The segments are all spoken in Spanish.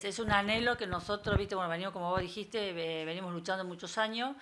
Es un anhelo que nosotros, viste, bueno, venimos, como vos dijiste, venimos luchando muchos años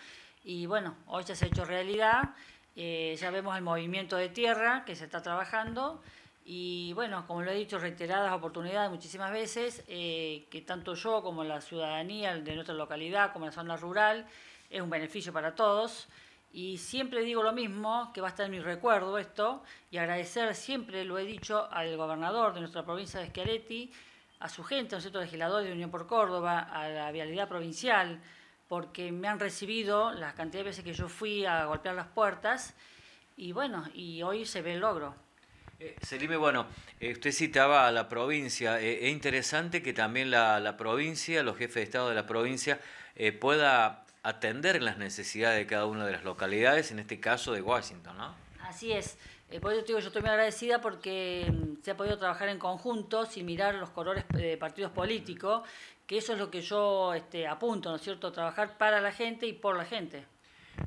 y bueno, hoy ya se ha hecho realidad, eh, ya vemos el movimiento de tierra que se está trabajando y bueno, como lo he dicho, reiteradas oportunidades muchísimas veces, eh, que tanto yo como la ciudadanía de nuestra localidad, como la zona rural, es un beneficio para todos. Y siempre digo lo mismo, que va a estar en mi recuerdo esto, y agradecer siempre, lo he dicho, al gobernador de nuestra provincia de Schiaretti, a su gente, a un cierto?, legisladores de Unión por Córdoba, a la vialidad provincial, porque me han recibido las cantidad de veces que yo fui a golpear las puertas y bueno, y hoy se ve el logro. Eh, Selime, bueno, eh, usted citaba a la provincia. Eh, es interesante que también la, la, provincia, los jefes de Estado de la provincia, pueda atender las necesidades de cada una de las localidades, en este caso de Washington, ¿no? Así es. Eh, por eso digo, yo estoy muy agradecida porque mm, se ha podido trabajar en conjunto sin mirar los colores eh, de partidos políticos, que eso es lo que yo este, apunto, ¿no es cierto? Trabajar para la gente y por la gente.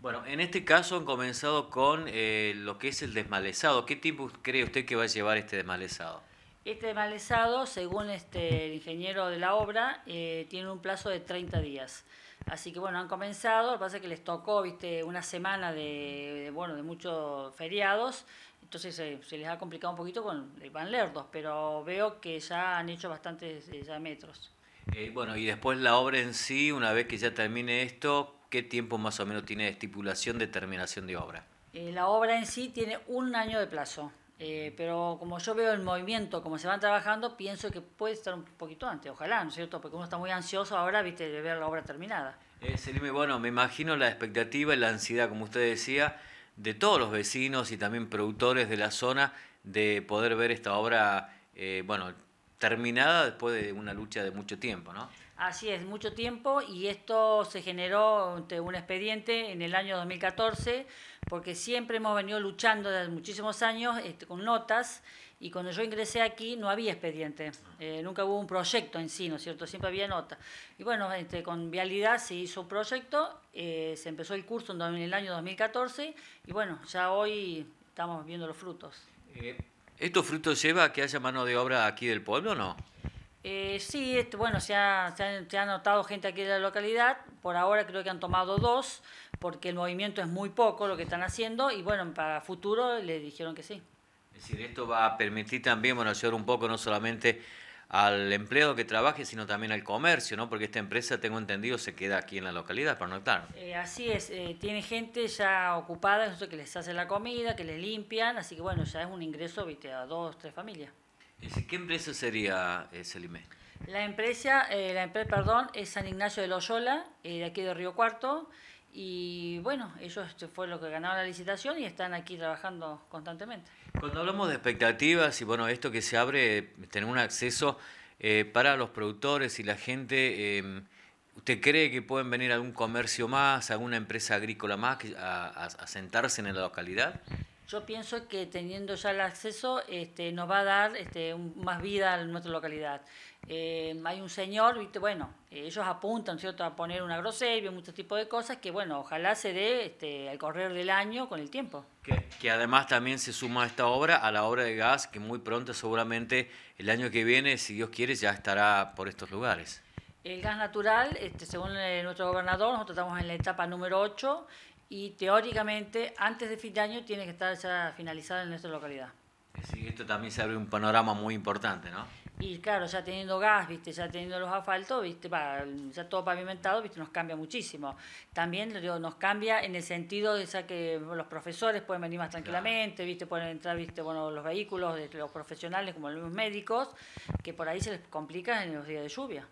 Bueno, en este caso han comenzado con eh, lo que es el desmalezado. ¿Qué tiempo cree usted que va a llevar este desmalezado? Este desmalezado, según este, el ingeniero de la obra, tiene un plazo de 30 días. Así que bueno, han comenzado, lo que pasa es que les tocó, viste, una semana de, bueno, de muchos feriados, entonces eh, se les ha complicado un poquito con eh, van lerdos, pero veo que ya han hecho bastantes eh, ya metros. bueno, y después la obra en sí, una vez que ya termine esto, ¿qué tiempo más o menos tiene de estipulación de terminación de obra? la obra en sí tiene un año de plazo. Eh, pero como yo veo el movimiento, como se van trabajando, pienso que puede estar un poquito antes, ojalá, ¿no es cierto? Porque uno está muy ansioso ahora, viste, de ver la obra terminada. Eh, Selime, bueno, me imagino la expectativa y la ansiedad, como usted decía, de todos los vecinos y también productores de la zona de poder ver esta obra, eh, bueno, terminada después de una lucha de mucho tiempo, ¿no? Así es, mucho tiempo y esto se generó un expediente en el año 2014 porque siempre hemos venido luchando desde muchísimos años este, con notas y cuando yo ingresé aquí no había expediente, eh, nunca hubo un proyecto en sí, ¿no es cierto? Siempre había nota. Y bueno, este, con Vialidad se hizo un proyecto, eh, se empezó el curso en, el año 2014 y bueno, ya hoy estamos viendo los frutos. Eh, ¿Estos frutos lleva que haya mano de obra aquí del pueblo o no? Eh, sí, bueno, se ha, notado gente aquí en la localidad. Por ahora creo que han tomado dos, porque el movimiento es muy poco lo que están haciendo. Y bueno, para futuro le dijeron que sí. Es decir, esto va a permitir también, bueno, ayudar un poco no solamente al empleado que trabaje, sino también al comercio, ¿no? Porque esta empresa, tengo entendido, se queda aquí en la localidad para notar. estar. Eh, así es, eh, tiene gente ya ocupada, que les hace la comida, que les limpian, así que bueno, ya es un ingreso, viste, a dos, tres familias. ¿Qué empresa sería eh, Selimé? La empresa, eh, la empresa, perdón, es San Ignacio de Loyola, eh, de aquí de Río Cuarto. Y bueno, ellos este, fue lo que ganaron la licitación y están aquí trabajando constantemente. Cuando hablamos de expectativas y bueno, esto que se abre, tener un acceso para los productores y la gente, em, ¿usted cree que pueden venir algún comercio más, alguna empresa agrícola más a, a sentarse en la localidad? Yo pienso que teniendo ya el acceso este, nos va a dar este, más vida a nuestra localidad. Eh, hay un señor, bueno, ellos apuntan ¿cierto? a poner una grosería, muchos tipos de cosas que, bueno, ojalá se dé este, al correr del año con el tiempo. Que, además también se suma esta obra, a la obra de gas, que muy pronto, seguramente el año que viene, si Dios quiere, ya estará por estos lugares. El gas natural, este, según eh, nuestro gobernador, nosotros estamos en la etapa número 8 y teóricamente antes de fin de año tiene que estar ya finalizada en nuestra localidad. esto también se abre un panorama muy importante, ¿no? Y claro, ya teniendo gas, viste, ya teniendo los asfaltos, viste, ya todo pavimentado, viste, nos cambia muchísimo. También nos cambia en el sentido de que los profesores pueden venir más tranquilamente, viste, pueden entrar, viste, bueno, los vehículos de los profesionales como los médicos, que por ahí se les complica en los días de lluvia.